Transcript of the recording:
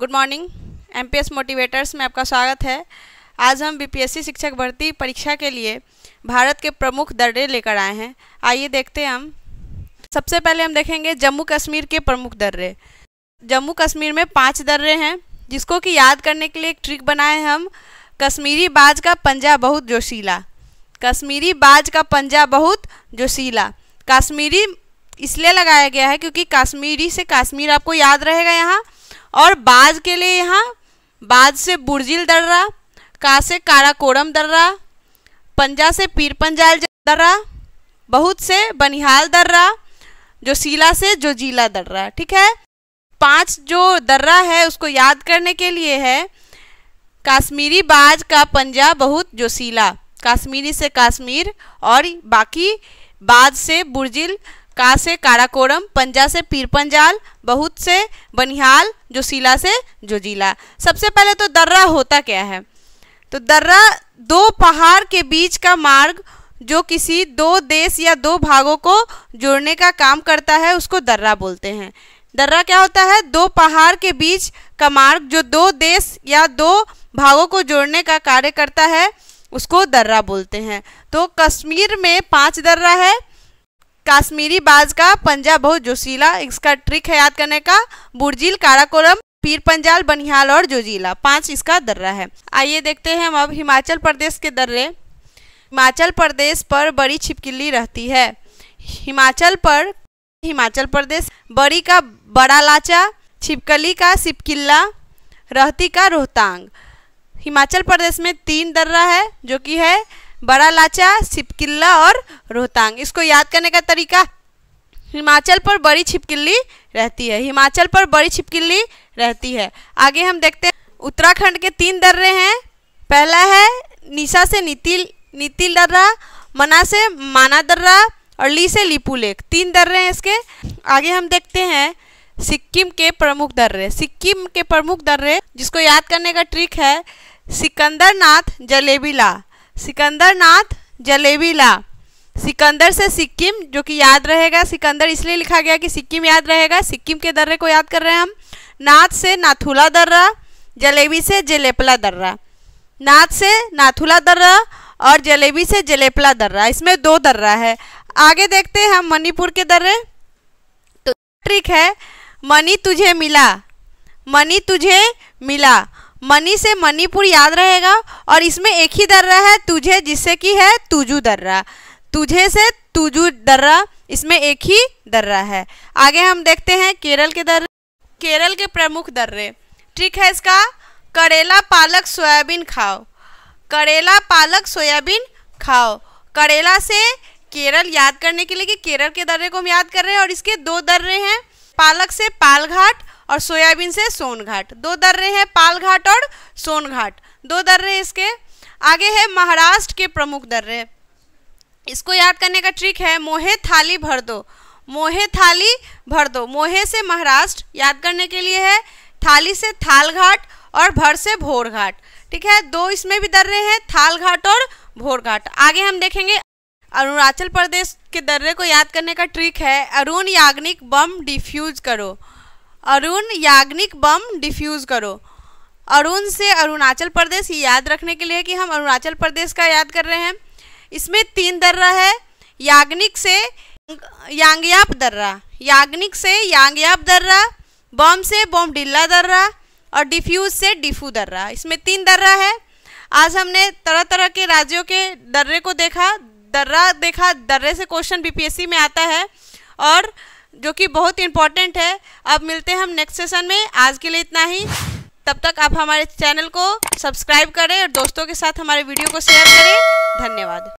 good morning MPS motivators में आपका स्वागत है आज हम बीपीएससी शिक्षक भर्ती परीक्षा के लिए भारत के प्रमुख दर्रे लेकर आए हैं आइए देखते हैं हम सबसे पहले हम देखेंगे जम्मू कश्मीर के प्रमुख दर्रे जम्मू कश्मीर में पाँच दर्रे हैं जिसको कि याद करने के लिए एक ट्रिक बनाए हम कश्मीरी बाज का पंजा बहुत जोशीला कश्मीरी बाज का पंजा बहुत जोशीला कश्मीरी इसलिए लगाया गया है क्योंकि कश्मीरी से कश्मीर आपको याद रहेगा यहाँ और बाज के लिए यहाँ बाज से बुरजिल दर्रा का से काराकोरम दर्रा पंजा से पीर पंजाल दर्रा बहुत से बनिहाल दर्रा जो सीला से जो जीला दर्रा ठीक है पांच जो दर्रा है उसको याद करने के लिए है काश्मीरी बाज का पंजा बहुत जोशीला काश्मीरी से काश्मीर और बाकी बाज से बुरजिल का से काराकोरम पंजा से पीर पंजाल बहुत से बनिहाल जोशीला से जोजीला सबसे पहले तो दर्रा होता क्या है तो दर्रा दो पहाड़ के बीच का मार्ग जो किसी दो देश या दो भागों को जोड़ने का काम करता है उसको दर्रा बोलते हैं दर्रा क्या होता है दो पहाड़ के बीच का मार्ग जो दो देश या दो भागों को जोड़ने का कार्य करता है उसको दर्रा बोलते हैं तो कश्मीर में पांच दर्रा है काश्मीरी बाज का पंजा बहुत जोशीला इसका ट्रिक है याद करने का बुर्जिल काराकोरम पीर पंजाल बनिहाल और जोजीला पांच इसका दर्रा है आइए देखते हैं हम अब हिमाचल प्रदेश के दर्रे हिमाचल प्रदेश पर बड़ी छिपकली रहती है हिमाचल पर हिमाचल प्रदेश बड़ी का बड़ा लाचा छिपकली का सिपकिल्ला रहती का रोहतांग हिमाचल प्रदेश में तीन दर्रा है जो कि है बड़ा लाचा छिपकिल्ला और रोहतांग इसको याद करने का तरीका हिमाचल पर बड़ी छिपकिल्ली रहती है हिमाचल पर बड़ी छिपकिल्ली रहती है आगे हम देखते हैं उत्तराखंड के तीन दर्रे हैं पहला है निशा से नीतिल नीतिल दर्रा मना से माना दर्रा और ली से लिपू लेक तीन दर्रे हैं इसके आगे हम देखते हैं सिक्किम के प्रमुख दर्रे सिक्किम के प्रमुख दर्रे जिसको याद करने का ट्रिक है सिकंदरनाथ जलेबीला सिकंदर नाथ जलेबीला सिकंदर से सिक्किम जो कि याद रहेगा सिकंदर इसलिए लिखा गया कि सिक्किम याद रहेगा सिक्किम के दर्रे को याद कर रहे हैं हम नाथ से नाथुला दर्रा जलेबी से जलेपला दर्रा नाथ से नाथुला दर्रा और जलेबी से जलेपला दर्रा इसमें दो दर्रा है आगे देखते हैं हम मणिपुर के दर्रे तो ट्रिक है मनी तुझे मिला मनी तुझे मिला मनी से मणिपुर याद रहेगा और इसमें एक ही दर्रा है तुझे जिससे कि है तुजू दर्रा तुझे से तुजू दर्रा इसमें एक ही दर्रा है आगे हम देखते हैं केरल के दर्रे केरल के प्रमुख दर्रे ठीक है इसका करेला पालक सोयाबीन खाओ करेला पालक सोयाबीन खाओ करेला से केरल याद करने के लिए कि केरल के दर्रे को हम याद कर रहे हैं और इसके दो दर्रे हैं पालक से पालघाट और सोयाबीन से सोनघाट दो दर्रे हैं पालघाट और सोनघाट दो दर्रे इसके आगे है महाराष्ट्र के प्रमुख दर्रे इसको याद करने का ट्रिक है मोहे थाली भर दो मोहे थाली भर दो मोहे से महाराष्ट्र याद करने के लिए है थाली से थाल घाट और भर से भोर घाट ठीक है दो इसमें भी दर्रे हैं थाल घाट और भोर घाट आगे हम देखेंगे अरुणाचल प्रदेश के दर्रे को याद करने का ट्रिक है अरुण याग्निक बम डिफ्यूज करो अरुण याग्निक बम डिफ्यूज़ करो अरुण से अरुणाचल प्रदेश ये याद रखने के लिए कि हम अरुणाचल प्रदेश का याद कर रहे हैं इसमें तीन दर्रा है याग्निक से यांगयाप दर्रा याग्निक से यांगयाप दर्रा बम से बम डिल्ला दर्रा और डिफ्यूज से डिफू दर्रा इसमें तीन दर्रा है आज हमने तरह तरह के राज्यों के दर्रे को देखा दर्रा देखा दर्रे से क्वेश्चन बीपीएससी में आता है और जो कि बहुत इम्पॉर्टेंट है अब मिलते हैं हम नेक्स्ट सेशन में आज के लिए इतना ही तब तक आप हमारे चैनल को सब्सक्राइब करें और दोस्तों के साथ हमारे वीडियो को शेयर करें धन्यवाद